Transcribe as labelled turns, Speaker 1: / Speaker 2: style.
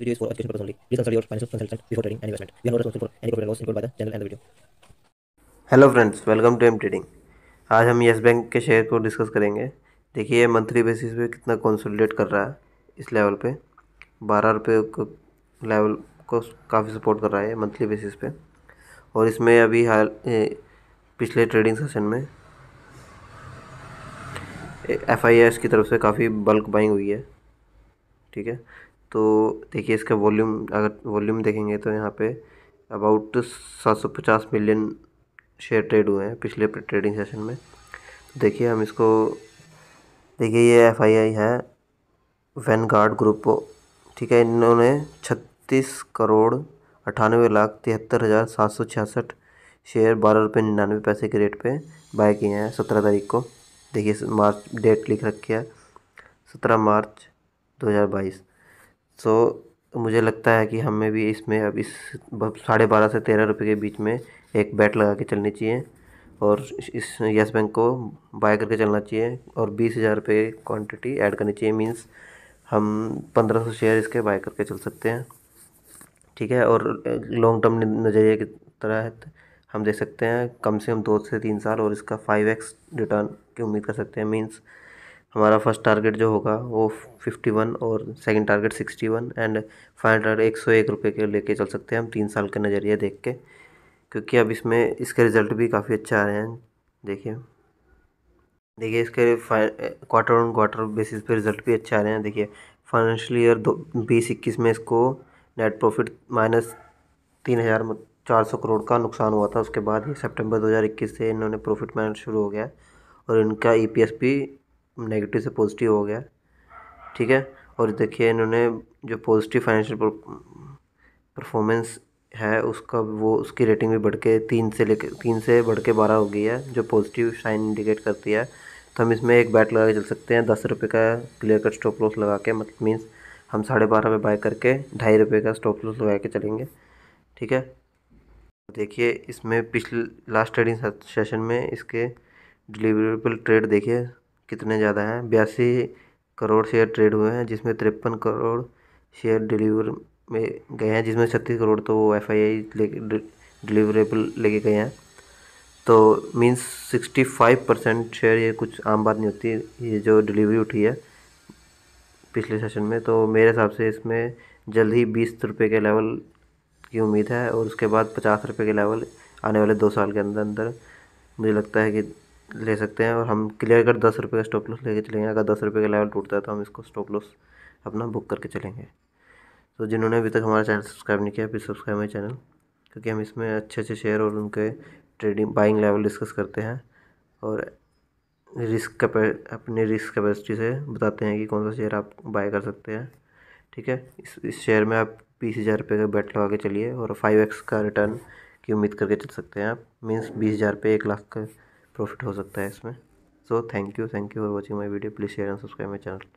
Speaker 1: video is for education purposes only. Please consult your financial consultant before trading and investment. We are not responsible for any profit and loss incurred by the channel and the video. Hello friends welcome to M trading आज हम Yes Bank के share को discuss करेंगे देखिए monthly basis पे कितना consolidate कर रहा है इस लेवल पे बारह रुपये को लेवल को काफ़ी सपोर्ट कर रहा है मंथली बेसिस पे और इसमें अभी हाल पिछले ट्रेडिंग सेशन में एफ की तरफ से काफ़ी बल्क बाइंग हुई है ठीक है तो देखिए इसका वॉल्यूम अगर वॉल्यूम देखेंगे तो यहाँ पे अबाउट सात सौ पचास मिलियन शेयर ट्रेड हुए हैं पिछले ट्रेडिंग सेशन में तो देखिए हम इसको देखिए ये एफ आई आई है वैन गार्ड ग्रुप ठीक है इन्होंने छत्तीस करोड़ अठानवे लाख तिहत्तर हज़ार सात सौ छियासठ शेयर बारह रुपये निन्यानवे पैसे के रेट पे बाय किए हैं सत्रह तारीख को देखिए मार्च डेट लिख रखी है सत्रह मार्च दो हज़ार बाईस सो मुझे लगता है कि हमें भी इसमें अब इस साढ़े बारह से तेरह रुपये के बीच में एक बैट लगा के चलनी चाहिए और इस यस बैंक को बाय करके चलना चाहिए और बीस हज़ार रुपये क्वान्टिटी ऐड करनी चाहिए मीन्स हम पंद्रह सौ शेयर इसके बाय करके चल सकते हैं ठीक है और लॉन्ग टर्म नज़रिए की तरह हम देख सकते हैं कम से कम दो से तीन साल और इसका फाइव एक्स रिटर्न की उम्मीद कर सकते हैं मीन्स हमारा फर्स्ट टारगेट जो होगा वो फिफ्टी वन और second target sixty one and final target एक सौ एक रुपये के लेके चल सकते हैं हम तीन साल के नज़रिए देख के क्योंकि अब इसमें इसके रिज़ल्ट भी काफ़ी अच्छे आ रहे हैं देखिए देखिए इसके क्वार्टर ऑन क्वार्टर बेसिस पे रिजल्ट भी अच्छे आ रहे हैं देखिए फाइनेंशियल ईयर दो बीस इक्कीस में इसको नेट प्रॉफिट माइनस तीन हज़ार चार सौ करोड़ का नुकसान हुआ था उसके बाद ये सितंबर 2021 से इन्होंने प्रॉफिट माइनस शुरू हो गया और इनका ई e भी नेगेटिव से पॉजिटिव हो गया ठीक है और देखिए इन्होंने जो पॉजिटिव फाइनेंशियल परफॉर्मेंस है उसका वो उसकी रेटिंग भी बढ़ के तीन से लेकर तीन से बढ़ के बारह हो गई है जो पॉजिटिव साइन इंडिकेट करती है तो हम इसमें एक बैट लगा के चल सकते हैं दस रुपये का क्लियर कट स्टॉप लॉस लगा के मतलब मीन्स हम साढ़े बारह में बाय करके ढाई रुपये का स्टॉप लॉस लगा के चलेंगे ठीक है देखिए इसमें पिछले लास्ट ट्रेडिंग सेशन में इसके डिलीवरेबल ट्रेड देखिए कितने ज़्यादा हैं बयासी करोड़ शेयर ट्रेड हुए हैं जिसमें तिरपन करोड़ शेयर डिलीवर में गए हैं जिसमें छत्तीस करोड़ तो वो एफ आई आई लेके डिलीवरेबल लेके गए हैं तो means sixty five percent share ये कुछ आम बात नहीं होती ये जो डिलीवरी उठी है पिछले सेशन में तो मेरे हिसाब से इसमें जल्द ही बीस रुपये के लेवल की उम्मीद है और उसके बाद पचास रुपये के लेवल आने वाले दो साल के अंदर अंदर मुझे लगता है कि ले सकते हैं और हम क्लियर कर दस रुपये का स्टॉप लॉस लेके चलेंगे अगर दस रुपये का लेवल टूटता है तो हम इसको स्टॉप लॉस अपना बुक करके चलेंगे तो जिन्होंने अभी तक हमारा चैनल सब्सक्राइब नहीं किया प्लीज़ सब्सक्राइब मेरे चैनल क्योंकि हम इसमें अच्छे अच्छे शेयर और उनके ट्रेडिंग बाइंग लेवल डिस्कस करते हैं और रिस्क कैपे अपने रिस्क कैपेसिटी से बताते हैं कि कौन सा शेयर आप बाय कर सकते हैं ठीक है इस इस शेयर में आप बीस हज़ार रुपये का बैट लगा के चलिए और फाइव एक्स का रिटर्न की उम्मीद करके चल सकते हैं आप मीन्स बीस हज़ार रुपये एक लाख का प्रॉफिट हो सकता है इसमें so thank you thank you for watching my video please share and subscribe my channel